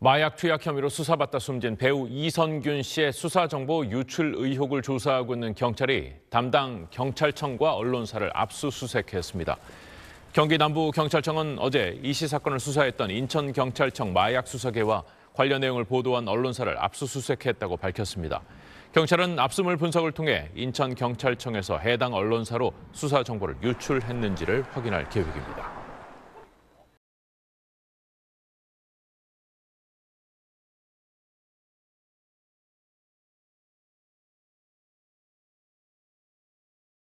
마약 투약 혐의로 수사받다 숨진 배우 이선균 씨의 수사 정보 유출 의혹을 조사하고 있는 경찰이 담당 경찰청과 언론사를 압수수색했습니다. 경기 남부 경찰청은 어제 이 씨 사건을 수사했던 인천 경찰청 마약 수사계와 관련 내용을 보도한 언론사를 압수수색했다고 밝혔습니다. 경찰은 압수물 분석을 통해 인천 경찰청에서 해당 언론사로 수사 정보를 유출했는지를 확인할 계획입니다.